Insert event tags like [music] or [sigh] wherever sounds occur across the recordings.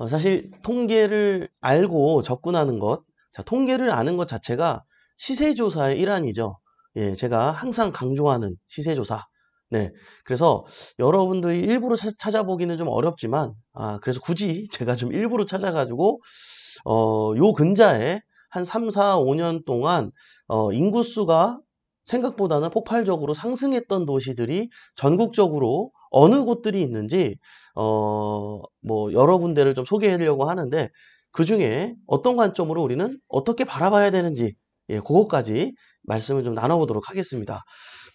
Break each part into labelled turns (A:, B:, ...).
A: 어, 사실 통계를 알고 접근하는 것, 자, 통계를 아는 것 자체가 시세조사의 일환이죠. 예, 제가 항상 강조하는 시세조사. 네. 그래서 여러분들이 일부러 찾아보기는 좀 어렵지만, 아, 그래서 굳이 [laughs] 제가 좀 일부러 찾아가지고, 어, 요 근자에 한 3, 4, 5년 동안, 어, 인구수가 생각보다는 폭발적으로 상승했던 도시들이 전국적으로 어느 곳들이 있는지 어 뭐 여러 군데를 좀소개해드리려고 하는데 그 중에 어떤 관점으로 우리는 어떻게 바라봐야 되는지 예, 그것까지 말씀을 좀 나눠보도록 하겠습니다.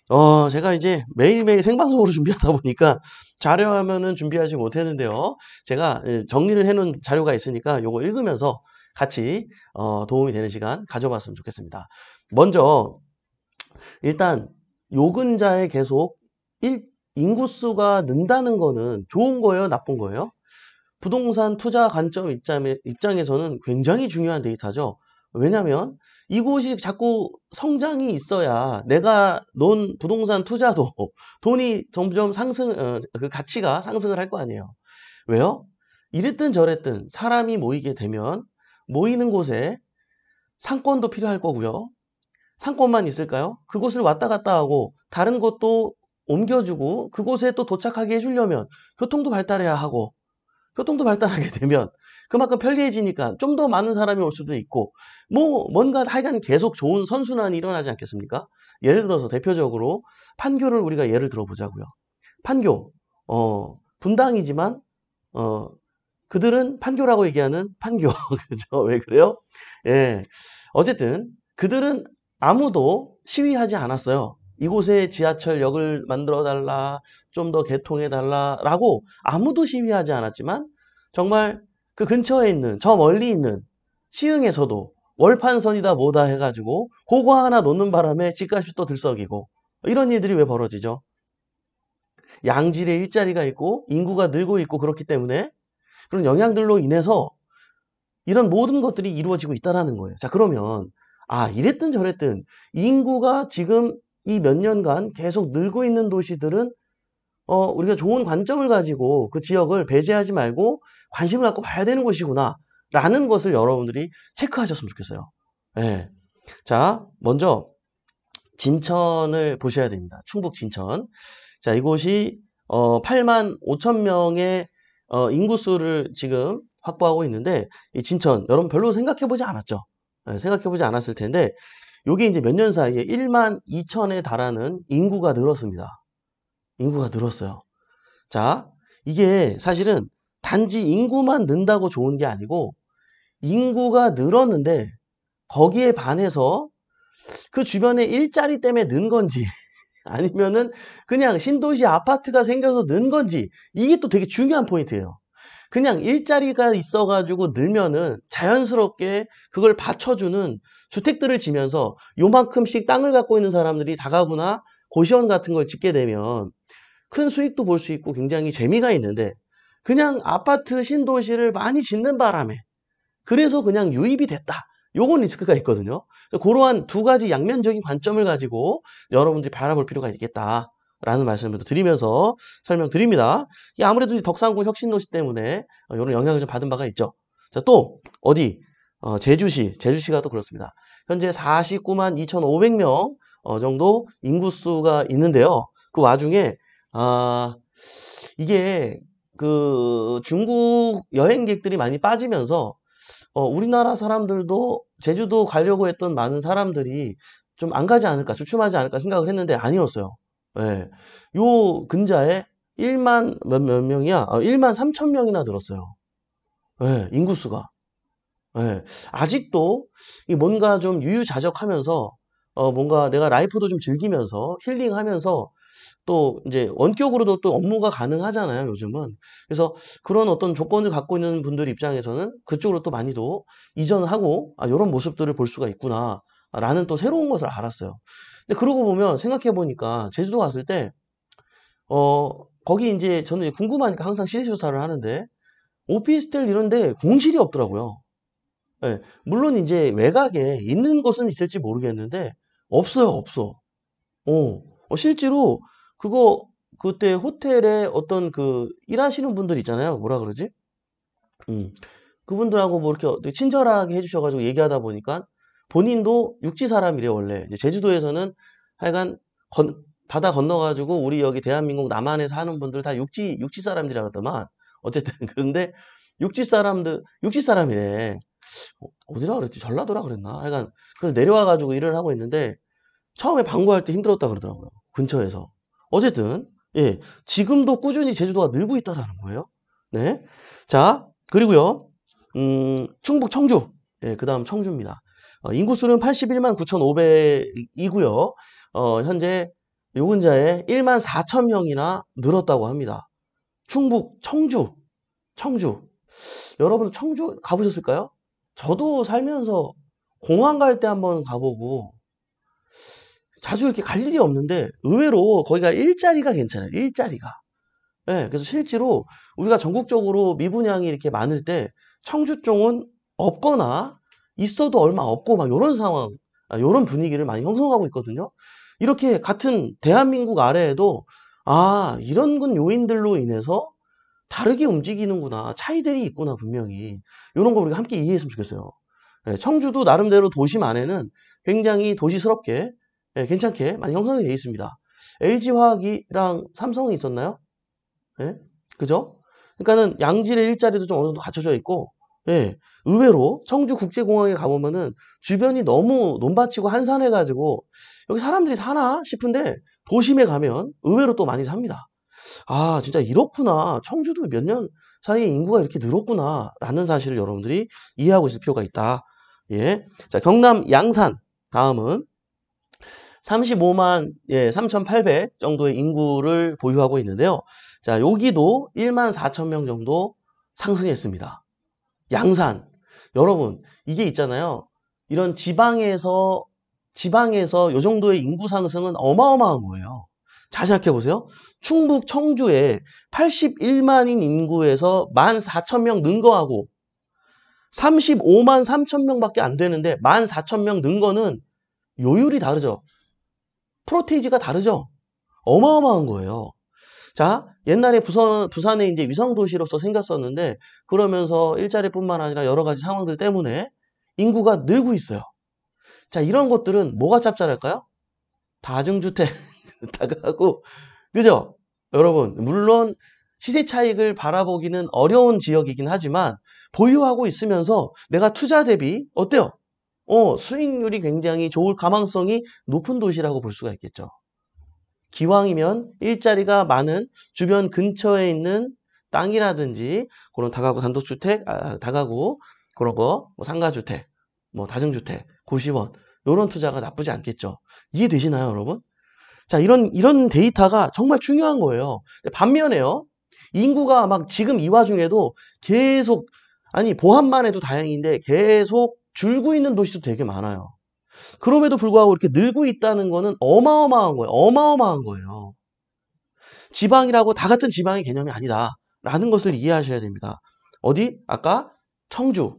A: 어, 제가 이제 매일매일 생방송으로 [laughs] 준비하다 보니까 자료하면은 준비하지 못했는데요. 제가 예, 정리를 해놓은 자료가 있으니까 요거 읽으면서 같이 어, 도움이 되는 시간 가져봤으면 좋겠습니다. 먼저 일단 요근자의 계속 인구수가 는다는 거는 좋은 거예요? 나쁜 거예요? 부동산 투자 관점 입장에서는 굉장히 중요한 데이터죠. 왜냐하면 이곳이 자꾸 성장이 있어야 내가 논 부동산 투자도 [laughs] 돈이 점점 상승, 어, 그 가치가 상승을 할 거 아니에요. 왜요? 이랬든 저랬든 사람이 모이게 되면 모이는 곳에 상권도 필요할 거고요. 상권만 있을까요? 그곳을 왔다 갔다 하고 다른 곳도 옮겨주고 그곳에 또 도착하게 해주려면 교통도 발달해야 하고 교통도 발달하게 [laughs] 되면 그만큼 편리해지니까 좀 더 많은 사람이 올 수도 있고 뭐 뭔가 하여간 계속 좋은 선순환이 일어나지 않겠습니까? 예를 들어서 대표적으로 판교를 우리가 예를 들어보자고요. 판교 어 분당이지만 어 그들은 판교라고 얘기하는 판교 [laughs] 그죠? 왜 그래요? 예 어쨌든 그들은 아무도 시위하지 않았어요. 이곳에 지하철역을 만들어 달라 좀 더 개통해 달라 라고 아무도 시위하지 않았지만 정말 그 근처에 있는 저 멀리 있는 시흥에서도 월판선이다 뭐다 해가지고 고거 하나 놓는 바람에 집값이 또 들썩이고 이런 일들이 왜 벌어지죠? 양질의 일자리가 있고 인구가 늘고 있고 그렇기 때문에 그런 영향들로 인해서 이런 모든 것들이 이루어지고 있다라는 거예요. 자 그러면 아 이랬든 저랬든 인구가 지금 이몇 년간 계속 늘고 있는 도시들은 어, 우리가 좋은 관점을 가지고 그 지역을 배제하지 말고 관심을 갖고 봐야 되는 곳이구나. 라는 것을 여러분들이 체크하셨으면 좋겠어요. 네. 자, 먼저 진천을 보셔야 됩니다. 충북 진천. 자, 이곳이 어, 8만 5천 명의 어, 인구수를 지금 확보하고 있는데 이 진천 여러분 별로 생각해 보지 않았죠. 네, 예, 생각해 보지 않았을 텐데 요게 이제 몇 년 사이에 1만 2천에 달하는 인구가 늘었습니다. 인구가 늘었어요. 자, 이게 사실은 단지 인구만 는다고 좋은 게 아니고 인구가 늘었는데 거기에 반해서 그 주변에 일자리 때문에 는 건지 [laughs] 아니면은 그냥 신도시 아파트가 생겨서 는 건지 이게 또 되게 중요한 포인트예요. 그냥 일자리가 있어가지고 늘면은 자연스럽게 그걸 받쳐주는 주택들을 지면서 요만큼씩 땅을 갖고 있는 사람들이 다가구나 고시원 같은 걸 짓게 되면 큰 수익도 볼 수 있고 굉장히 재미가 있는데 그냥 아파트 신도시를 많이 짓는 바람에 그래서 그냥 유입이 됐다. 요건 리스크가 있거든요. 그러한 두 가지 양면적인 관점을 가지고 여러분들이 바라볼 필요가 있겠다. 라는 말씀을 드리면서 설명드립니다. 아무래도 덕산군 혁신도시 때문에 이런 영향을 좀 받은 바가 있죠. 자, 또 어디 어, 제주시, 제주시가 또 그렇습니다. 현재 49만 2,500명 어, 정도 인구수가 있는데요. 그 와중에 아, 이게 그 중국 여행객들이 많이 빠지면서 어, 우리나라 사람들도 제주도 가려고 했던 많은 사람들이 좀 안 가지 않을까, 주춤하지 않을까 생각을 했는데 아니었어요. 예. 요 근자에 1만 몇, 몇 명이야? 어, 1만 3천 명이나 들었어요 예, 인구수가. 예, 아직도 뭔가 좀 유유자적하면서 어, 뭔가 내가 라이프도 좀 즐기면서 힐링하면서 또 이제 원격으로도 또 업무가 가능하잖아요 요즘은 그래서 그런 어떤 조건을 갖고 있는 분들 입장에서는 그쪽으로 또 많이도 이전하고 아, 이런 모습들을 볼 수가 있구나 라는 또 새로운 것을 알았어요 근데 그러고 보면 생각해 보니까 제주도 갔을 때 어, 거기 이제 저는 궁금하니까 항상 시세 조사를 하는데 오피스텔 이런데 공실이 없더라고요 예, 물론 이제 외곽에 있는 곳은 있을지 모르겠는데 없어요, 없어. 어, 어, 실제로 그거 그때 호텔에 어떤 그 일하시는 분들 있잖아요. 뭐라 그러지? 음, 그분들하고 뭐 이렇게 친절하게 해주셔가지고 얘기하다 보니까 본인도 육지 사람이래 원래. 이제 제주도에서는 하여간 건, 바다 건너가지고 우리 여기 대한민국 남한에 사는 분들 다 육지 육지 사람들이라 그러더만 어쨌든 [laughs] 그런데 육지 사람들 육지 사람이래. 어, 어디라 그랬지? 전라도라 그랬나? 하여간 그래서 내려와가지고 일을 하고 있는데 처음에 방구할 때 힘들었다 그러더라고요. 근처에서. 어쨌든 예, 지금도 꾸준히 제주도가 늘고 있다라는 거예요. 네. 자, 그리고요. 음, 충북 청주. 예, 그다음 청주입니다. 어, 인구수는 81만 9,500이고요. 어, 현재 요근자에 1만 4천 명이나 늘었다고 합니다. 충북 청주. 청주. 여러분 청주 가보셨을까요? 저도 살면서 공항 갈 때 한번 가보고 자주 이렇게 갈 일이 없는데 의외로 거기가 일자리가 괜찮아요. 일자리가. 네, 그래서 실제로 우리가 전국적으로 미분양이 이렇게 많을 때 청주 쪽은 없거나 있어도 얼마 없고 막 이런 상황, 이런 아, 분위기를 많이 형성하고 있거든요. 이렇게 같은 대한민국 아래에도 아 이런 군 요인들로 인해서 다르게 움직이는구나. 차이들이 있구나, 분명히. 이런 거 우리가 함께 이해했으면 좋겠어요. 예, 청주도 나름대로 도심 안에는 굉장히 도시스럽게, 예, 괜찮게 많이 형성이 되어 있습니다. LG화학이랑 삼성이 있었나요? 예? 그죠? 그러니까는 양질의 일자리도 좀 어느 정도 갖춰져 있고, 예, 의외로 청주국제공항에 가보면은 주변이 너무 논밭이고 한산해가지고 여기 사람들이 사나 싶은데 도심에 가면 의외로 또 많이 삽니다. 아, 진짜 이렇구나. 청주도 몇 년 사이에 인구가 이렇게 늘었구나. 라는 사실을 여러분들이 이해하고 있을 필요가 있다. 예. 자, 경남 양산. 다음은 35만 예, 3,800 정도의 인구를 보유하고 있는데요. 자, 여기도 1만 4천 명 정도 상승했습니다. 양산. 여러분, 이게 있잖아요. 이런 지방에서 지방에서 요 정도의 인구 상승은 어마어마한 거예요. 자 생각해 보세요. 충북 청주에 81만인 인구에서 1만 4천 명능 거하고 35만 3천 명밖에 안 되는데 1만 4천 명능 거는 요율이 다르죠. 프로테이지가 다르죠. 어마어마한 거예요. 자, 옛날에 부산, 부산에 이제 위성도시로서 생겼었는데, 그러면서 일자리뿐만 아니라 여러 가지 상황들 때문에 인구가 늘고 있어요. 자, 이런 것들은 뭐가 짭짤할까요? 다중주택 [laughs] 다가하고, 그죠? 여러분 물론 시세 차익을 바라보기는 어려운 지역이긴 하지만 보유하고 있으면서 내가 투자 대비 어때요? 어, 수익률이 굉장히 좋을 가망성이 높은 도시라고 볼 수가 있겠죠. 기왕이면 일자리가 많은 주변 근처에 있는 땅이라든지 그런 다가구 단독주택, 아, 다가구 그런 거, 뭐 상가주택, 뭐 다중주택, 고시원 이런 투자가 나쁘지 않겠죠. 이해되시나요, 여러분? 자, 이런, 이런 데이터가 정말 중요한 거예요. 반면에요. 인구가 막 지금 이 와중에도 계속, 아니, 보안만 해도 다행인데 계속 줄고 있는 도시도 되게 많아요. 그럼에도 불구하고 이렇게 늘고 있다는 거는 어마어마한 거예요. 어마어마한 거예요. 지방이라고 다 같은 지방의 개념이 아니다. 라는 것을 이해하셔야 됩니다. 어디? 아까 청주.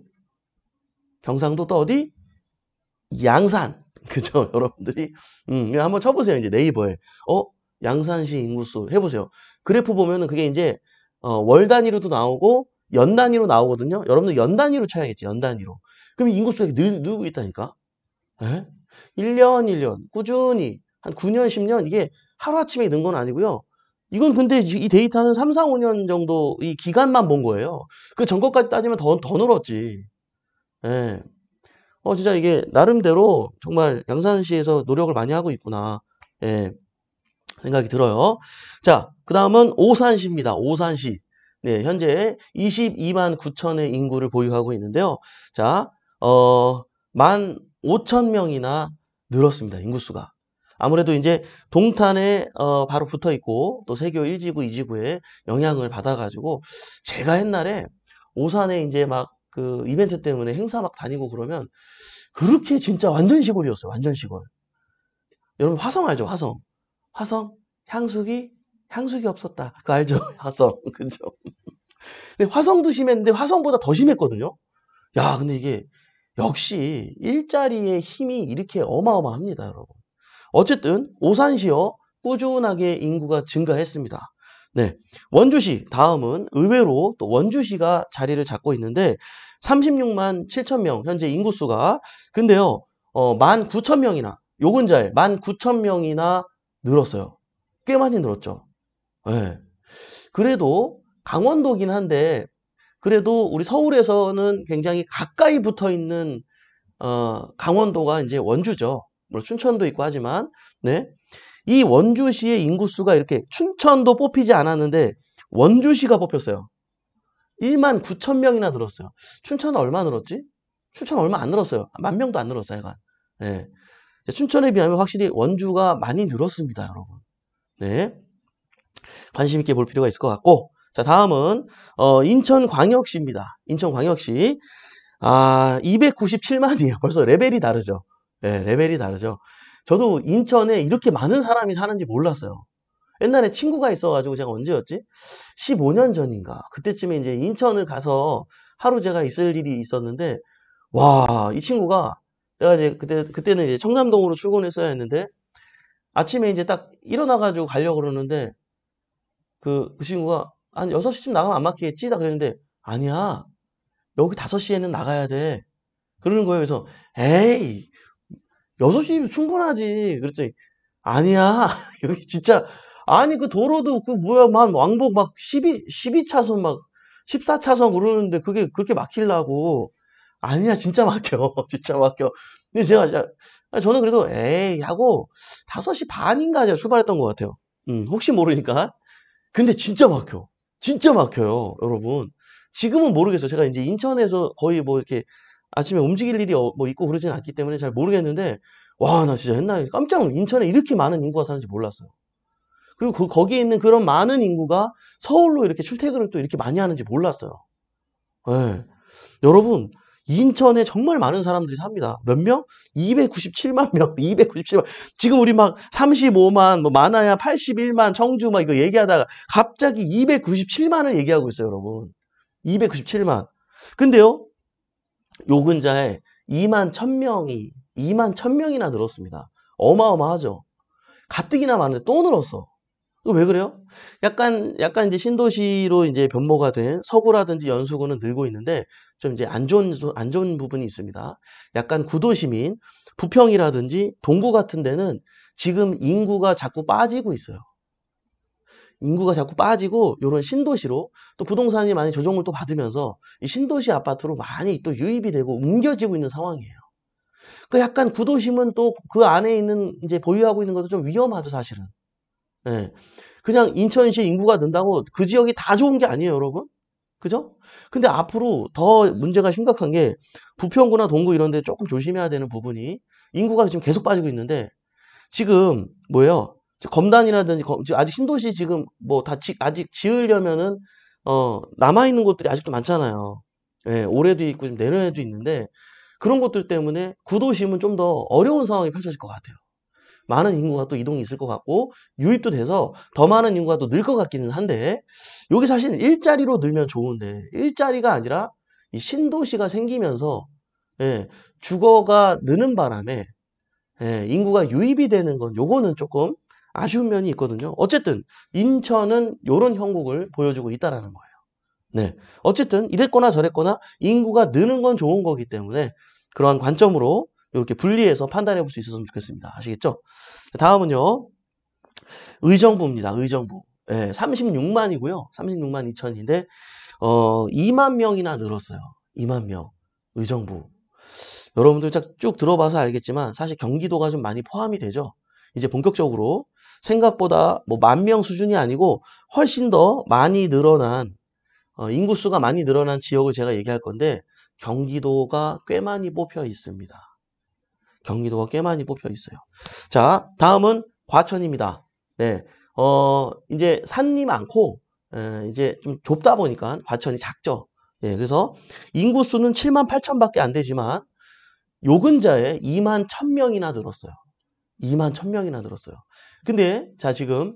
A: 경상도 또 어디? 양산. [laughs] 그죠? 여러분들이 음, 예, 한번 쳐보세요. 이제 네이버에 어 양산시 인구수 해보세요. 그래프 보면은 그게 이제 어, 월 단위로도 나오고 연 단위로 나오거든요. 여러분들 연 단위로 쳐야겠지. 연 단위로. 그럼 인구수가 늘 늘고 있다니까. 1년 예? 1년 꾸준히 한 9년 10년 이게 하루아침에 는 건 아니고요. 이건 근데 이 데이터는 3, 4, 5년 정도 이 기간만 본 거예요. 그 전거까지 따지면 더, 더 늘었지. 예. 어, 진짜 이게 나름대로 정말 양산시에서 노력을 많이 하고 있구나. 예, 생각이 들어요. 자, 그 다음은 오산시입니다. 오산시. 네, 현재 22만 9천의 인구를 보유하고 있는데요. 자, 어, 1만 5천 명이나 늘었습니다. 인구수가. 아무래도 이제 동탄에 어, 바로 붙어 있고 또 세교 1지구, 2지구에 영향을 받아가지고 제가 옛날에 오산에 이제 막그 이벤트 때문에 행사 막 다니고 그러면 그렇게 진짜 완전 시골이었어요. 완전 시골. 여러분 화성 알죠? 화성. 화성 향수기 향수기 없었다. 그 알죠? [laughs] 화성. 그죠? 근데 화성도 심했는데 화성보다 더 심했거든요. 야, 근데 이게 역시 일자리의 힘이 이렇게 어마어마합니다, 여러분. 어쨌든 오산시어 꾸준하게 인구가 증가했습니다. 네. 원주시 다음은 의외로 또 원주시가 자리를 잡고 있는데 36만 7천 명 현재 인구수가 근데요. 어, 1만 9천 명이나 요근잘 1만 9천 명이나 늘었어요. 꽤 많이 늘었죠. 네. 그래도 강원도긴 한데 그래도 우리 서울에서는 굉장히 가까이 붙어 있는 어, 강원도가 이제 원주죠. 물론 뭐 춘천도 있고 하지만 네. 이 원주시의 인구수가 이렇게 춘천도 뽑히지 않았는데 원주시가 뽑혔어요. 1만 9천 명이나 늘었어요. 춘천은 얼마 늘었지? 춘천 얼마 안 늘었어요. 만 명도 안 늘었어요. 네. 네. 춘천에 비하면 확실히 원주가 많이 늘었습니다. 여러분. 네. 관심 있게 볼 필요가 있을 것 같고 자 다음은 어, 인천광역시입니다. 인천광역시 아 297만이에요. [laughs] 벌써 레벨이 다르죠. 네, 레벨이 다르죠. 저도 인천에 이렇게 많은 사람이 사는지 몰랐어요. 옛날에 친구가 있어가지고 제가 언제였지? 15년 전인가. 그때쯤에 이제 인천을 가서 하루 제가 있을 일이 있었는데, 와, 이 친구가 내가 이제 그때, 그때는 이제 청담동으로 출근했어야 했는데, 아침에 이제 딱 일어나가지고 가려고 그러는데, 그, 그 친구가 한 6시쯤 나가면 안 막히겠지? 다 그랬는데, 아니야. 여기 5시에는 나가야 돼. 그러는 거예요. 그래서, 에이, 6시면 충분하지. 그랬더니, 아니야. [laughs] 여기 진짜, 아니, 그 도로도 그 뭐야, 막 왕복 막 12, 12차선 막 14차선 그르는데 그게 그렇게 막히려고. 아니야, 진짜 막혀. [laughs] 진짜 막혀. 근데 제가 진짜, 아, 저는 그래도 에이 하고 5시 반인가 제가 출발했던 것 같아요. 음, 혹시 모르니까. 근데 진짜 막혀. 진짜 막혀요, 여러분. 지금은 모르겠어요. 제가 이제 인천에서 거의 뭐 이렇게 아침에 움직일 일이 어, 뭐 있고 그러진 않기 때문에 잘 모르겠는데 와 나 진짜 옛날에 깜짝 인천에 이렇게 많은 인구가 사는지 몰랐어요. 그리고 그 거기에 있는 그런 많은 인구가 서울로 이렇게 출퇴근을 또 이렇게 많이 하는지 몰랐어요. 네. 여러분 인천에 정말 많은 사람들이 삽니다. 몇 명? 297만 명. 297만. [laughs] 지금 우리 막 35만, 뭐 많아야 81만, 청주 막 이거 얘기하다가 갑자기 297만을 얘기하고 있어요, 여러분. 297만. 근데요, 요 근자에 2만 1000명이 2만 1000명이나 늘었습니다. 어마어마하죠. 가뜩이나 많은데 또 늘었어. 왜 그래요? 약간 약간 이제 신도시로 이제 변모가 된 서구라든지 연수구는 늘고 있는데 좀 이제 안 좋은 안 좋은 부분이 있습니다. 약간 구도심인 부평이라든지 동구 같은 데는 지금 인구가 자꾸 빠지고 있어요. 인구가 자꾸 빠지고 이런 신도시로 또 부동산이 많이 조정을 또 받으면서 이 신도시 아파트로 많이 또 유입이 되고 옮겨지고 있는 상황이에요. 그 약간 구도심은 또 그 안에 있는 이제 보유하고 있는 것도 좀 위험하죠 사실은. 예. 그냥 인천시 인구가 는다고 그 지역이 다 좋은 게 아니에요 여러분. 그죠? 근데 앞으로 더 문제가 심각한 게 부평구나 동구 이런 데 조금 조심해야 되는 부분이 인구가 지금 계속 빠지고 있는데 지금 뭐예요? 검단이라든지 아직 신도시 지금 뭐 다 아직 지으려면은 어 남아 있는 곳들이 아직도 많잖아요. 예, 올해도 있고 지금 내년에도 있는데 그런 것들 때문에 구도심은 좀 더 어려운 상황이 펼쳐질 것 같아요. 많은 인구가 또 이동이 있을 것 같고 유입도 돼서 더 많은 인구가 또 늘 것 같기는 한데 여기 사실 일자리로 늘면 좋은데 일자리가 아니라 이 신도시가 생기면서 예, 주거가 느는 바람에 예, 인구가 유입이 되는 건 요거는 조금 아쉬운 면이 있거든요. 어쨌든 인천은 이런 형국을 보여주고 있다라는 거예요. 네. 어쨌든 이랬거나 저랬거나 인구가 느는 건 좋은 거기 때문에 그러한 관점으로 이렇게 분리해서 판단해 볼 수 있었으면 좋겠습니다. 아시겠죠? 다음은요. 의정부입니다. 의정부. 예, 36만이고요. 36만 2천인데 어, 2만 명이나 늘었어요. 2만 명. 의정부. 여러분들 쭉 들어봐서 알겠지만 사실 경기도가 좀 많이 포함이 되죠. 이제 본격적으로 생각보다 뭐 만 명 수준이 아니고 훨씬 더 많이 늘어난 어, 인구수가 많이 늘어난 지역을 제가 얘기할 건데 경기도가 꽤 많이 뽑혀 있습니다. 경기도가 꽤 많이 뽑혀 있어요. 자, 다음은 과천입니다. 네, 어, 이제 산이 많고 에, 이제 좀 좁다 보니까 과천이 작죠. 예, 그래서 인구수는 7만 8천밖에 안 되지만 요근자에 2만 1천 명이나 늘었어요. 2만 1000명이나 늘었어요. 근데 자 지금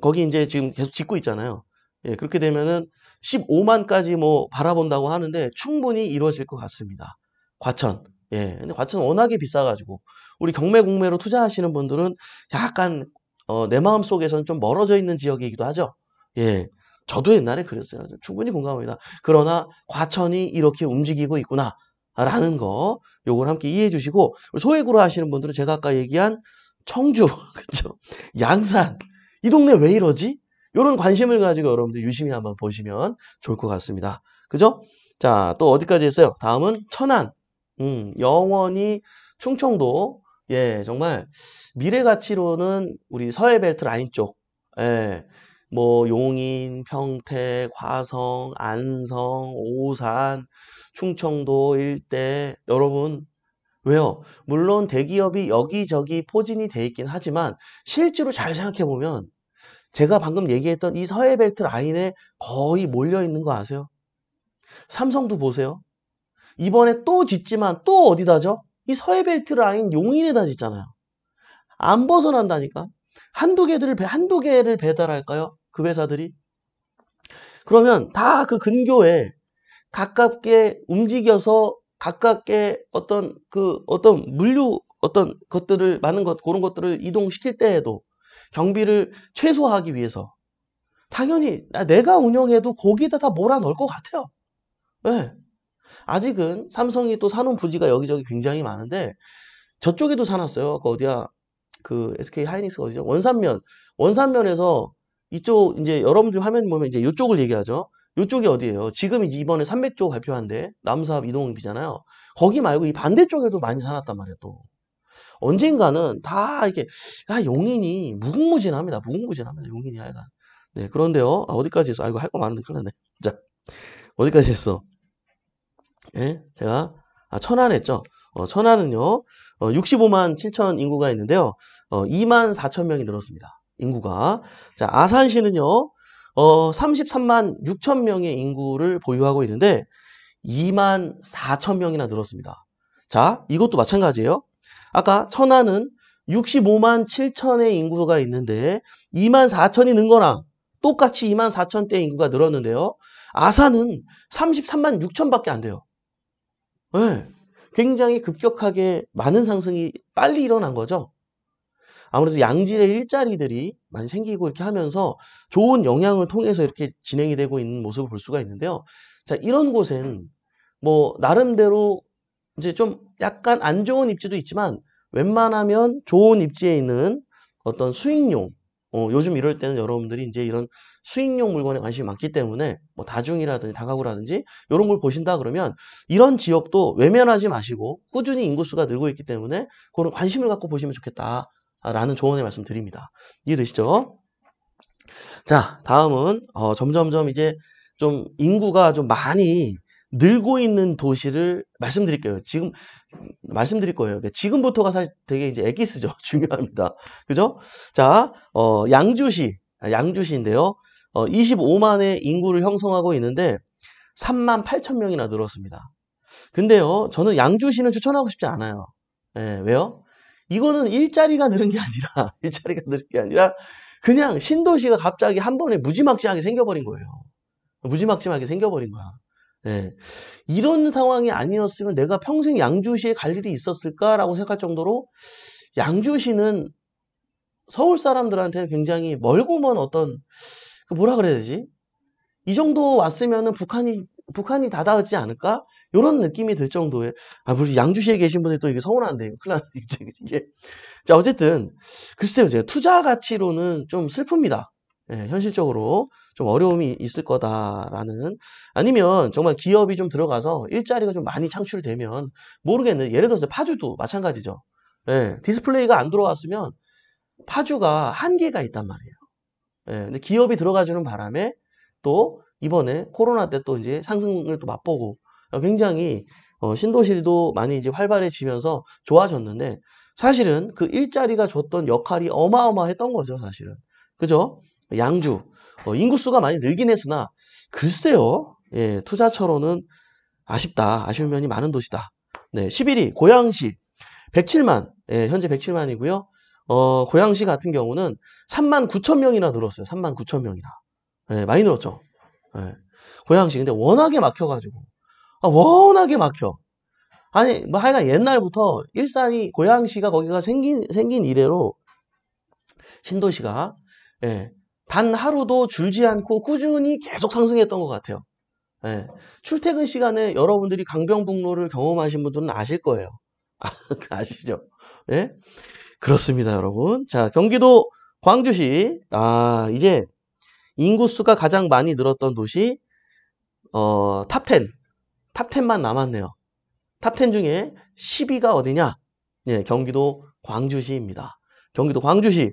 A: 거기 이제 지금 계속 짓고 있잖아요. 예, 그렇게 되면은 15만까지 뭐 바라본다고 하는데 충분히 이루어질 것 같습니다. 과천. 예, 근데 과천 워낙에 비싸가지고 우리 경매 공매로 투자하시는 분들은 약간 어, 내 마음 속에서는 좀 멀어져 있는 지역이기도 하죠. 예, 저도 옛날에 그랬어요. 충분히 공감합니다. 그러나 과천이 이렇게 움직이고 있구나. 라는 거 요걸 함께 이해해 주시고 소액으로 하시는 분들은 제가 아까 얘기한 청주 [laughs] 그렇죠 양산 이 동네 왜 이러지 요런 관심을 가지고 여러분들 유심히 한번 보시면 좋을 것 같습니다 그죠 자 또 어디까지 했어요 다음은 천안 음 영원히 충청도 예 정말 미래 가치로는 우리 서해벨트 라인 쪽 예, 뭐 용인, 평택, 화성, 안성, 오산, 충청도 일대 여러분 왜요? 물론 대기업이 여기저기 포진이 돼 있긴 하지만 실제로 잘 생각해 보면 제가 방금 얘기했던 이 서해벨트 라인에 거의 몰려 있는 거 아세요? 삼성도 보세요. 이번에 또 짓지만 또 어디다죠? 이 서해벨트 라인 용인에다 짓잖아요. 안 벗어난다니까. 한두 개들을 한두 개를 배달할까요? 그 회사들이. 그러면 다 그 근교에 가깝게 움직여서 가깝게 어떤 그 어떤 물류 어떤 것들을 많은 것 그런 것들을 이동시킬 때에도 경비를 최소화하기 위해서 당연히 내가 운영해도 거기다 다 몰아넣을 것 같아요. 네. 아직은 삼성이 또 사놓은 부지가 여기저기 굉장히 많은데 저쪽에도 사놨어요. 그 어디야? 그 SK 하이닉스 어디죠? 원산면. 원산면에서 이쪽 이제 여러분들 화면 보면 이제 이쪽을 얘기하죠. 이쪽이 어디예요? 지금 이번에 제이 300조 발표한데 남사업 이동비잖아요. 거기 말고 이 반대쪽에도 많이 사놨단 말이에요. 또 언젠가는 다 이렇게 야 용인이 무궁무진합니다. 무궁무진합니다. 용인이 하여간 네 그런데요. 아, 어디까지 했어? 아이고 할 거 많은데 큰일났네. [laughs] 자 어디까지 했어? 예 제가 아, 천안 했죠. 어, 천안은요 어, 65만 7천 인구가 있는데요. 어, 2만 4천 명이 늘었습니다. 인구가. 자, 아산시는요, 어, 33만 6천 명의 인구를 보유하고 있는데 2만 4천 명이나 늘었습니다. 자, 이것도 마찬가지예요. 아까 천안은 65만 7천의 인구가 있는데 2만 4천이 는 거랑 똑같이 2만 4천 대 인구가 늘었는데요. 아산은 33만 6천밖에 안 돼요. 네, 굉장히 급격하게 많은 상승이 빨리 일어난 거죠. 아무래도 양질의 일자리들이 많이 생기고 이렇게 하면서 좋은 영향을 통해서 이렇게 진행이 되고 있는 모습을 볼 수가 있는데요. 자, 이런 곳엔 뭐 나름대로 이제 좀 약간 안 좋은 입지도 있지만 웬만하면 좋은 입지에 있는 어떤 수익용 어, 요즘 이럴 때는 여러분들이 이제 이런 수익용 물건에 관심이 많기 때문에 뭐 다중이라든지 다가구라든지 이런 걸 보신다 그러면 이런 지역도 외면하지 마시고 꾸준히 인구수가 늘고 있기 때문에 그런 관심을 갖고 보시면 좋겠다 라는 조언의 말씀 드립니다. 이해되시죠? 자, 다음은 어, 점점점 이제 좀 인구가 좀 많이 늘고 있는 도시를 말씀드릴게요. 지금 말씀드릴 거예요. 그러니까 지금부터가 사실 되게 이제 애기스죠 [laughs] 중요합니다. 그죠? 자, 어, 양주시, 양주시인데요. 어, 25만의 인구를 형성하고 있는데 3만 8천 명이나 늘었습니다. 근데요, 저는 양주시는 추천하고 싶지 않아요. 예, 왜요? 이거는 일자리가 늘은 게 아니라 [laughs] 일자리가 늘은 게 아니라 그냥 신도시가 갑자기 한 번에 무지막지하게 생겨버린 거예요. 무지막지하게 생겨버린 거야. 네. 이런 상황이 아니었으면 내가 평생 양주시에 갈 일이 있었을까라고 생각할 정도로 양주시는 서울 사람들한테는 굉장히 멀고 먼 어떤 그 뭐라 그래야 되지? 이 정도 왔으면은 북한이 북한이 다다르지 않을까? 이런 느낌이 들 정도의 아 우리 양주시에 계신 분들이 또 이게 서운한데 이거 큰일 났네 [laughs] 이게 자 어쨌든 글쎄요 제가 투자 가치로는 좀 슬픕니다 예, 현실적으로 좀 어려움이 있을 거다라는 아니면 정말 기업이 좀 들어가서 일자리가 좀 많이 창출되면 모르겠는데 예를 들어서 파주도 마찬가지죠 예, 디스플레이가 안 들어왔으면 파주가 한계가 있단 말이에요 예, 근데 기업이 들어가주는 바람에 또 이번에 코로나 때 또 이제 상승을 또 맛보고 어, 굉장히 어, 신도시도 많이 이제 활발해지면서 좋아졌는데 사실은 그 일자리가 줬던 역할이 어마어마했던 거죠, 사실은. 그죠? 양주. 어, 인구수가 많이 늘긴 했으나 글쎄요. 예, 투자처로는 아쉽다. 아쉬운 면이 많은 도시다. 네, 11위 고양시 107만. 예, 현재 107만이고요. 어, 고양시 같은 경우는 3만 9천 명이나 늘었어요. 3만 9천 명이나. 예, 많이 늘었죠. 예. 고양시 근데 워낙에 막혀 가지고 아, 워낙에 막혀. 아니, 뭐 하여간 옛날부터 일산이, 고양시가 거기가 생긴, 생긴 이래로 신도시가, 예, 단 하루도 줄지 않고 꾸준히 계속 상승했던 것 같아요. 예, 출퇴근 시간에 여러분들이 강병북로를 경험하신 분들은 아실 거예요. [laughs] 아, 그 시죠 예? 그렇습니다, 여러분. 자, 경기도 광주시. 아, 이제 인구수가 가장 많이 늘었던 도시, 어, 탑10. 탑10만 남았네요. 탑10 중에 10위가 어디냐? 예, 경기도 광주시입니다. 경기도 광주시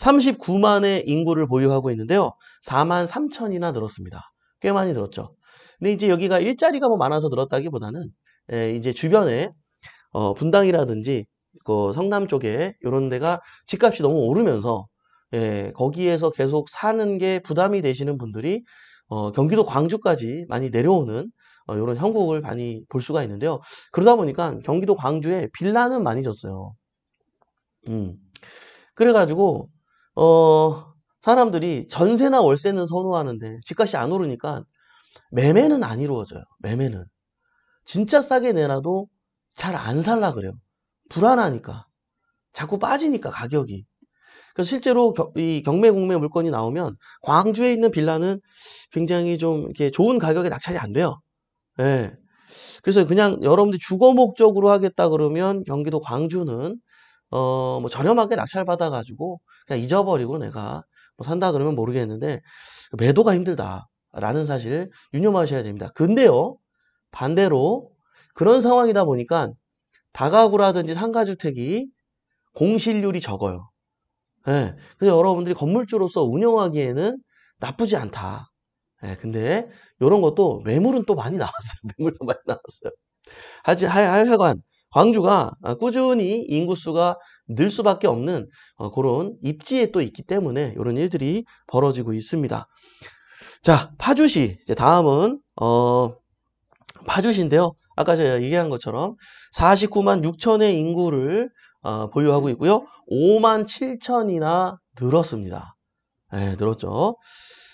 A: 39만의 인구를 보유하고 있는데요. 4만 3천이나 늘었습니다. 꽤 많이 늘었죠. 근데 이제 여기가 일자리가 뭐 많아서 늘었다기보다는 예, 이제 주변에 어, 분당이라든지 그 성남 쪽에 이런 데가 집값이 너무 오르면서 예, 거기에서 계속 사는 게 부담이 되시는 분들이 어, 경기도 광주까지 많이 내려오는 이런 어, 형국을 많이 볼 수가 있는데요. 그러다 보니까 경기도 광주에 빌라는 많이 졌어요. 음. 그래가지고 어 사람들이 전세나 월세는 선호하는데 집값이 안 오르니까 매매는 안 이루어져요. 매매는 진짜 싸게 내놔도 잘 안 살라 그래요. 불안하니까 자꾸 빠지니까 가격이. 그래서 실제로 겨, 이 경매 공매 물건이 나오면 광주에 있는 빌라는 굉장히 좀 이렇게 좋은 가격에 낙찰이 안 돼요. 네. 그래서 그냥 여러분들이 주거 목적으로 하겠다 그러면 경기도 광주는 어, 뭐 저렴하게 낙찰받아 가지고 그냥 잊어버리고 내가 뭐 산다 그러면 모르겠는데 매도가 힘들다라는 사실 유념하셔야 됩니다. 근데요. 반대로 그런 상황이다 보니까 다가구라든지 상가주택이 공실률이 적어요. 네. 그래서 여러분들이 건물주로서 운영하기에는 나쁘지 않다. 예, 근데 이런 것도 매물은 또 많이 나왔어요. [laughs] 매물도 많이 나왔어요. 하지 하여간 광주가 아, 꾸준히 인구수가 늘 수밖에 없는 어, 그런 입지에 또 있기 때문에 이런 일들이 벌어지고 있습니다. 자, 파주시 이제 다음은 어 파주시인데요. 아까 제가 얘기한 것처럼 49만 6천의 인구를 어, 보유하고 있고요. 5만 7천이나 늘었습니다. 네, 늘었죠.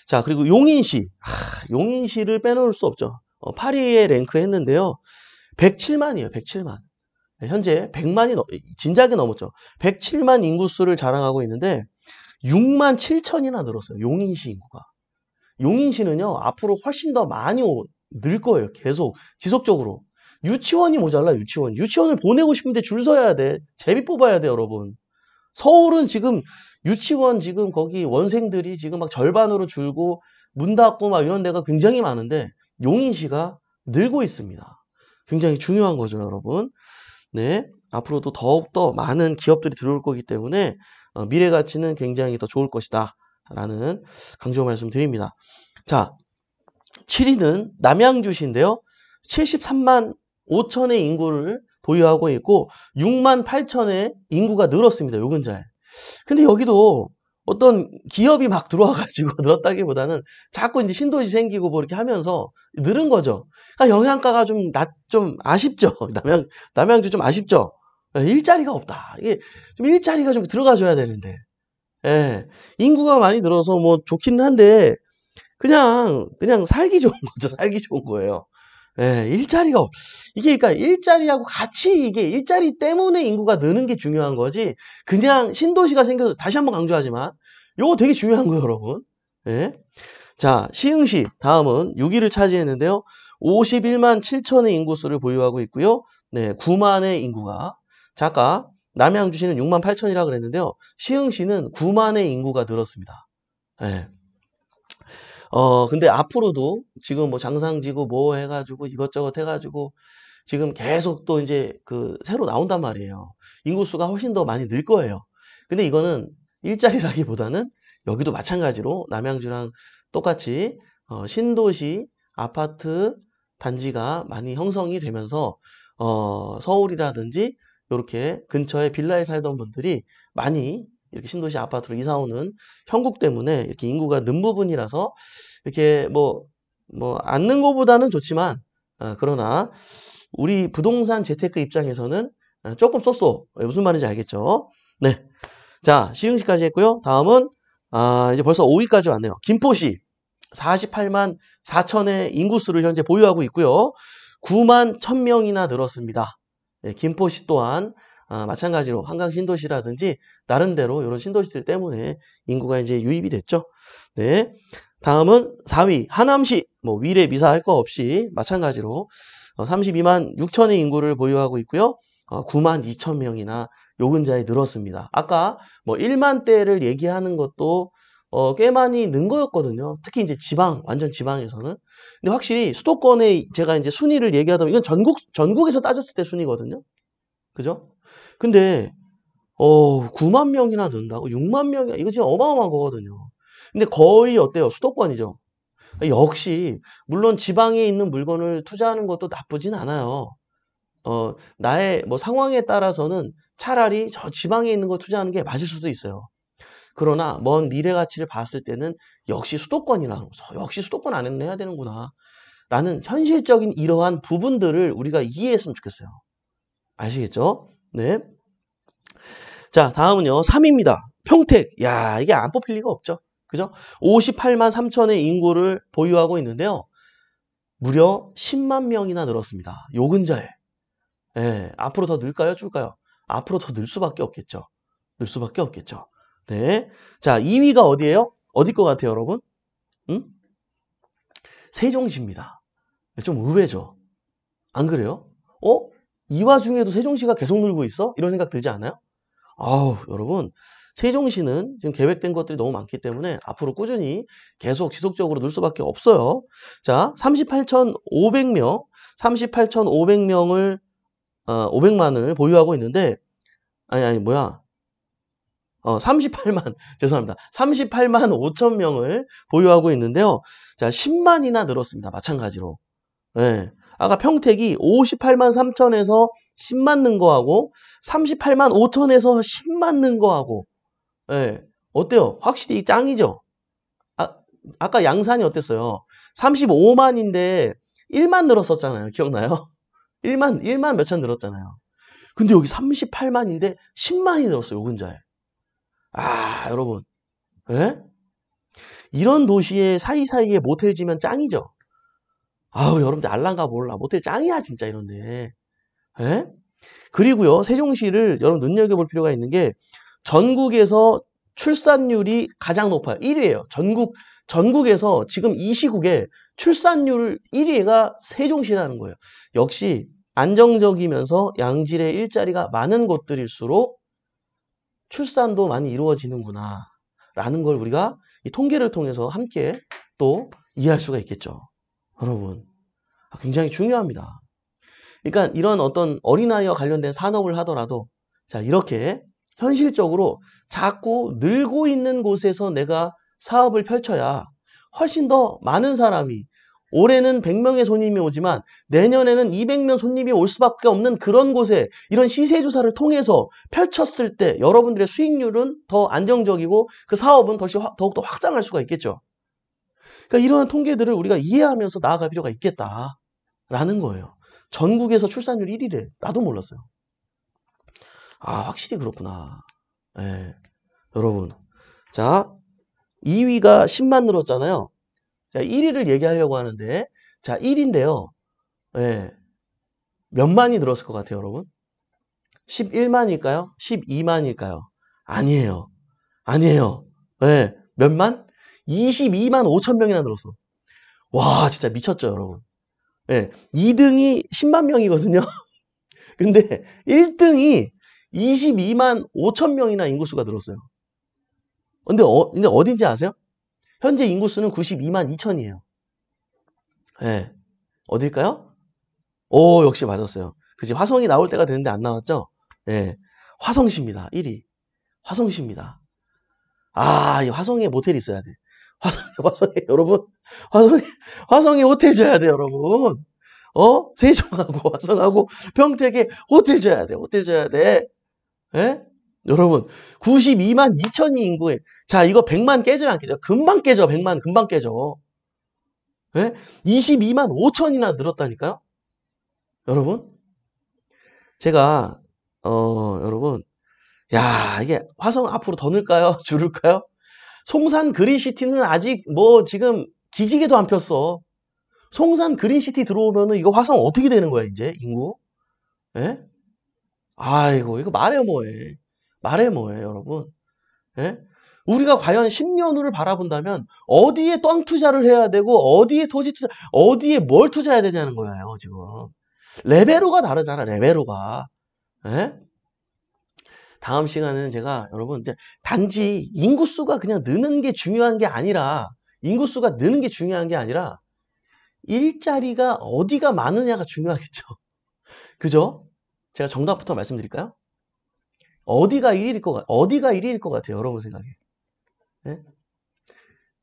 A: 자, 그리고 용인시. 하, 아, 용인시를 빼놓을 수 없죠. 어, 8위에 랭크했는데요. 107만이에요. 107만. 현재 100만이 넘, 진작에 넘었죠. 107만 인구수를 자랑하고 있는데 6만 7천이나 늘었어요. 용인시 인구가. 용인시는요. 앞으로 훨씬 더 많이 오, 늘 거예요. 계속 지속적으로. 유치원이 모자라 유치원. 유치원을 보내고 싶은데 줄 서야 돼. 제비 뽑아야 돼 여러분. 서울은 지금 유치원 지금 거기 원생들이 지금 막 절반으로 줄고 문 닫고 막 이런 데가 굉장히 많은데 용인시가 늘고 있습니다. 굉장히 중요한 거죠, 여러분. 네. 앞으로도 더욱더 많은 기업들이 들어올 거기 때문에 어, 미래 가치는 굉장히 더 좋을 것이다. 라는 강조 말씀 드립니다. 자, 7위는 남양주시인데요. 73만 5천의 인구를 보유하고 있고 6만 8천의 인구가 늘었습니다. 요 근자에. 근데 여기도 어떤 기업이 막 들어와가지고 [laughs] 늘었다기보다는 자꾸 이제 신도시 생기고 뭐 이렇게 하면서 늘은 거죠. 그러니까 영양가가 좀, 낮, 좀 아쉽죠. [laughs] 남양, 남양주 좀 아쉽죠. 예, 일자리가 없다. 이게 좀 일자리가 좀 들어가줘야 되는데. 예. 인구가 많이 늘어서 뭐 좋기는 한데, 그냥, 그냥 살기 좋은 [laughs] 거죠. 살기 좋은 거예요. 예, 일자리가 이게 그러니까 일자리하고 같이 이게 일자리 때문에 인구가 느는 게 중요한 거지. 그냥 신도시가 생겨서 다시 한번 강조하지만 요거 되게 중요한 거예요, 여러분. 예. 자, 시흥시 다음은 6위를 차지했는데요. 51만 7천의 인구수를 보유하고 있고요. 네, 9만의 인구가 잠깐 남양주시는 6만 8천이라 고 그랬는데요. 시흥시는 9만의 인구가 늘었습니다. 예. 어, 근데 앞으로도 지금 뭐 장상지구 뭐 해가지고 이것저것 해가지고 지금 계속 또 이제 그 새로 나온단 말이에요. 인구수가 훨씬 더 많이 늘 거예요. 근데 이거는 일자리라기보다는 여기도 마찬가지로 남양주랑 똑같이 어, 신도시 아파트 단지가 많이 형성이 되면서 어, 서울이라든지 이렇게 근처에 빌라에 살던 분들이 많이 이렇게 신도시 아파트로 이사 오는 형국 때문에 이렇게 인구가 는 부분이라서 이렇게 뭐, 뭐, 앉는 것보다는 좋지만, 어, 그러나 우리 부동산 재테크 입장에서는 어, 조금 쏘쏘. 예, 무슨 말인지 알겠죠? 네. 자, 시흥시까지 했고요. 다음은, 아, 이제 벌써 5위까지 왔네요. 김포시. 48만 4천의 인구수를 현재 보유하고 있고요. 9만 1000명이나 늘었습니다. 네, 김포시 또한 아, 마찬가지로 한강 신도시라든지 나름대로 이런 신도시들 때문에 인구가 이제 유입이 됐죠. 네. 다음은 4위 하남시 뭐 위례 미사할 거 없이 마찬가지로 32만 어, 6천의 인구를 보유하고 있고요. 9만 어, 2천 명이나 요근자에 늘었습니다. 아까 뭐 1만 대를 얘기하는 것도 어, 꽤 많이 는 거였거든요. 특히 이제 지방, 완전 지방에서는. 근데 확실히 수도권에 제가 이제 순위를 얘기하다 보면 이건 전국, 전국에서 따졌을 때 순위거든요. 그죠? 근데 어 9만 명이나 된다고 6만 명이야 이거 진짜 어마어마한 거거든요. 근데 거의 어때요? 수도권이죠. 역시 물론 지방에 있는 물건을 투자하는 것도 나쁘진 않아요. 어 나의 뭐 상황에 따라서는 차라리 저 지방에 있는 거 투자하는 게 맞을 수도 있어요. 그러나 먼 미래 가치를 봤을 때는 역시 수도권이라 역시 수도권 안에는 해야 되는구나 라는 현실적인 이러한 부분들을 우리가 이해했으면 좋겠어요. 아시겠죠? 네. 자, 다음은요. 3입니다. 평택. 야, 이게 안 뽑힐 리가 없죠. 그죠? 58만 3천의 인구를 보유하고 있는데요. 무려 10만 명이나 늘었습니다. 요 근자에. 예, 앞으로 더 늘까요? 줄까요? 앞으로 더 늘 수밖에 없겠죠. 늘 수밖에 없겠죠. 네. 자, 2위가 어디예요? 어디 것 같아요, 여러분? 응? 세종시입니다. 좀 의외죠. 안 그래요? 어? 이 와중에도 세종시가 계속 늘고 있어? 이런 생각 들지 않아요? 아우 여러분 세종시는 지금 계획된 것들이 너무 많기 때문에 앞으로 꾸준히 계속 지속적으로 늘 수밖에 없어요. 자 38,500명 38,500명을 어, 500만을 보유하고 있는데 아니 아니 뭐야 어, 38만 [laughs] 죄송합니다. 38만 5천 명을 보유하고 있는데요. 자 10만이나 늘었습니다. 마찬가지로 예. 아까 평택이 58만 3천에서 10 맞는 거하고 38만 5천에서 10 맞는 거하고 예. 어때요? 확실히 짱이죠? 아, 아까 양산이 어땠어요? 35만인데 1만 늘었었잖아요. 기억나요? 1만 1만 몇천 늘었잖아요. 근데 여기 38만인데 10만이 늘었어요. 요근자에. 아, 여러분. 예? 이런 도시에 사이사이에 모텔 지면 짱이죠. 아우, 여러분들 알랑가 몰라. 모텔 짱이야, 진짜 이런데. 에? 예? 그리고요, 세종시를 여러분 눈여겨볼 필요가 있는 게 전국에서 출산율이 가장 높아요. 1위예요. 전국 전국에서 지금 이 시국에 출산율 1위가 세종시라는 거예요. 역시 안정적이면서 양질의 일자리가 많은 곳들일수록 출산도 많이 이루어지는구나 라는 걸 우리가 이 통계를 통해서 함께 또 이해할 수가 있겠죠. 여러분 아, 굉장히 중요합니다. 그러니까 이런 어떤 어린아이와 관련된 산업을 하더라도 자 이렇게 현실적으로 자꾸 늘고 있는 곳에서 내가 사업을 펼쳐야 훨씬 더 많은 사람이 올해는 100명의 손님이 오지만 내년에는 200명 손님이 올 수밖에 없는 그런 곳에 이런 시세 조사를 통해서 펼쳤을 때 여러분들의 수익률은 더 안정적이고 그 사업은 더욱더 확장할 수가 있겠죠. 그러니까 이러한 통계들을 우리가 이해하면서 나아갈 필요가 있겠다라는 거예요. 전국에서 출산율 1위래. 나도 몰랐어요. 아, 확실히 그렇구나. 예. 여러분. 자, 2위가 10만 늘었잖아요. 자, 1위를 얘기하려고 하는데, 자, 1위인데요. 예. 몇 만이 늘었을 것 같아요, 여러분? 11만일까요? 12만일까요? 아니에요. 아니에요. 예. 몇 만? 22만 5천 명이나 늘었어. 와, 진짜 미쳤죠, 여러분. 예, 2등이 10만 명이거든요. [laughs] 근데 1등이 22만 5천 명이나 인구수가 늘었어요. 근데, 어, 근데 어딘지 아세요? 현재 인구수는 92만 2천이에요. 예. 어딜까요? 오, 역시 맞았어요. 그지 화성이 나올 때가 되는데 안 나왔죠? 예. 화성시입니다. 1위. 화성시입니다. 아, 이 화성에 모텔이 있어야 돼. 화성에, 화성에, 여러분. 화성에, 화성에 호텔 줘야 돼, 여러분. 어? 세종하고 [laughs] 화성하고 평택에 호텔 줘야 돼, 호텔 줘야 돼. 예? 여러분, 92만 2천이 인구에. 자, 이거 100만 깨져야 안 깨져? 금방 깨져, 100만 금방 깨져. 예? 22만 5천이나 늘었다니까요? 여러분? 제가, 어, 여러분. 야, 이게 화성 앞으로 더 늘까요? [laughs] 줄을까요? 송산 그린시티는 아직 뭐 지금 기지개도 안 폈어. 송산 그린시티 들어오면은 이거 화성 어떻게 되는 거야, 이제 인구? 예? 아이고, 이거 말해 뭐해. 말해 뭐해, 여러분. 예? 우리가 과연 10년 후를 바라본다면 어디에 떤 투자를 해야 되고 어디에 토지 투자, 어디에 뭘 투자해야 되냐는 거예요, 지금. 레베로가 다르잖아, 레베로가 예? 다음 시간에는 제가 여러분 이제 단지 인구수가 그냥 느는 게 중요한 게 아니라 인구수가 느는 게 중요한 게 아니라 일자리가 어디가 많으냐가 중요하겠죠. [laughs] 그죠? 제가 정답부터 말씀드릴까요? 어디가 1위일 것 같, 어디가 1위일 것 같아요, 여러분 생각에. 네?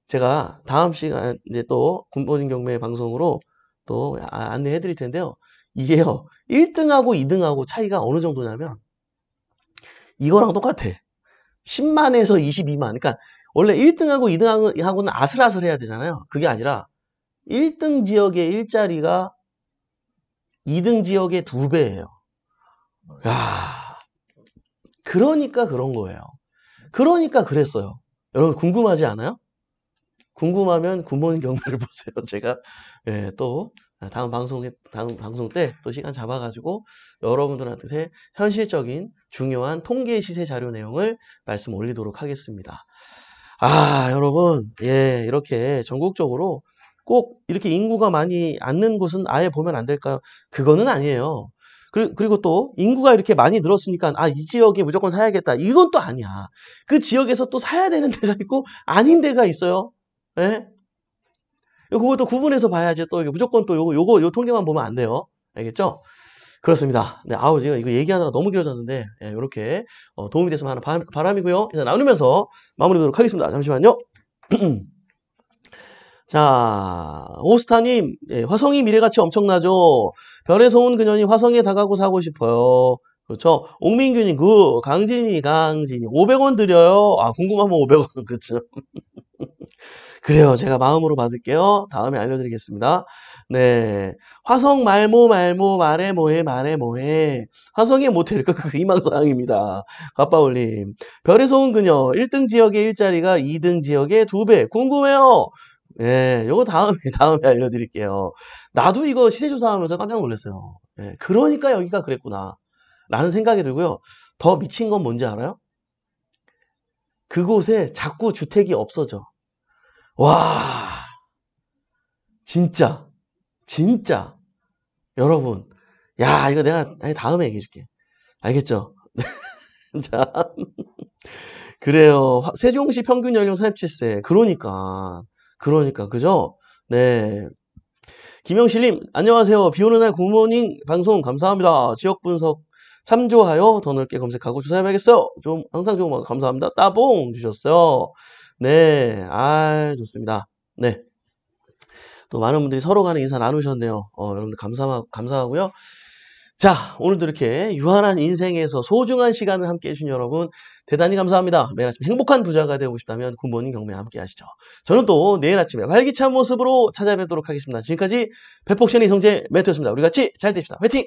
A: 제가 다음 시간 이제 또 군본인 경매 방송으로 또 아, 안내해 드릴 텐데요. 이게요, 1등하고 2등하고 차이가 어느 정도냐면 이거랑 똑같아. 10만에서 22만. 그러니까 원래 1등하고 2등하고는 아슬아슬해야 되잖아요. 그게 아니라 1등 지역의 일자리가 2등 지역의 2 배예요. 야, 그러니까 그런 거예요. 그러니까 그랬어요. 여러분 궁금하지 않아요? 궁금하면 구몬 경매를 [laughs] 보세요. 제가 예, 또 다음 방송에 다음 방송 때 또 시간 잡아가지고 여러분들한테 현실적인 중요한 통계 시세 자료 내용을 말씀 올리도록 하겠습니다. 아, 여러분, 예, 이렇게 전국적으로 꼭 이렇게 인구가 많이 앉는 곳은 아예 보면 안 될까? 요 그거는 아니에요. 그리고 또 인구가 이렇게 많이 늘었으니까 아이 지역에 무조건 사야겠다 이건 또 아니야 그 지역에서 또 사야 되는 [laughs] 데가 있고 아닌 데가 있어요 예 그것도 구분해서 봐야지 또 무조건 또 요거 요거 요 통계만 보면 안 돼요 알겠죠 그렇습니다. 네, 아우 제가 이거 얘기하느라 너무 길어졌는데 예, 이렇게 어, 도움이 됐으면 하는 바람, 바람이고요. 이제 나누면서 마무리하도록 하겠습니다. 잠시만요. [clears throat] 자, 오스타님, 예, 화성이 미래같이 엄청나죠? 별에서 온 그녀니 화성에 다가고 사고 싶어요. 그렇죠? 옥민규님, 그, 강진이, 강진이. 500원 드려요. 아, 궁금하면 500원, 그렇죠? [laughs] 그래요. 제가 마음으로 받을게요. 다음에 알려드리겠습니다. 네. 화성 말모 말모 말해 뭐해 말해 뭐해. 화성이 모텔급 희망사항입니다. 갑바올림. 별에서 온 그녀 1등 지역의 일자리가 2등 지역의 2배. 궁금해요. 예, 요거 다음에, [laughs] 다음에 알려드릴게요. 나도 이거 시세조사하면서 깜짝 놀랐어요. 예, 그러니까 여기가 그랬구나. 라는 생각이 들고요. 더 미친 건 뭔지 알아요? 그곳에 자꾸 주택이 없어져. 와, 진짜. 진짜 여러분 야 이거 내가 다음에 얘기해 줄게 알겠죠? [laughs] 자 그래요 세종시 평균 연령 37세 그러니까 그러니까 그죠? 네 김영실님 안녕하세요 비오는 날 굿모닝 방송 감사합니다 지역 분석 참조하여 더 넓게 검색하고 조사해봐야겠어요 좀 항상 좋은 방 감사합니다 따봉 주셨어요 네아 좋습니다 네또 많은 분들이 서로 간에 인사 나누셨네요. 어, 여러분들 감사, 감사하고요. 자, 오늘도 이렇게 유한한 인생에서 소중한 시간을 함께 해주신 여러분, 대단히 감사합니다. 매일 아침 행복한 부자가 되고 싶다면 굿모닝 경매 함께 하시죠. 저는 또 내일 아침에 활기찬 모습으로 찾아뵙도록 하겠습니다. 지금까지 백폭션의 성재 매트였습니다. 우리 같이 잘 됩시다. 화이팅!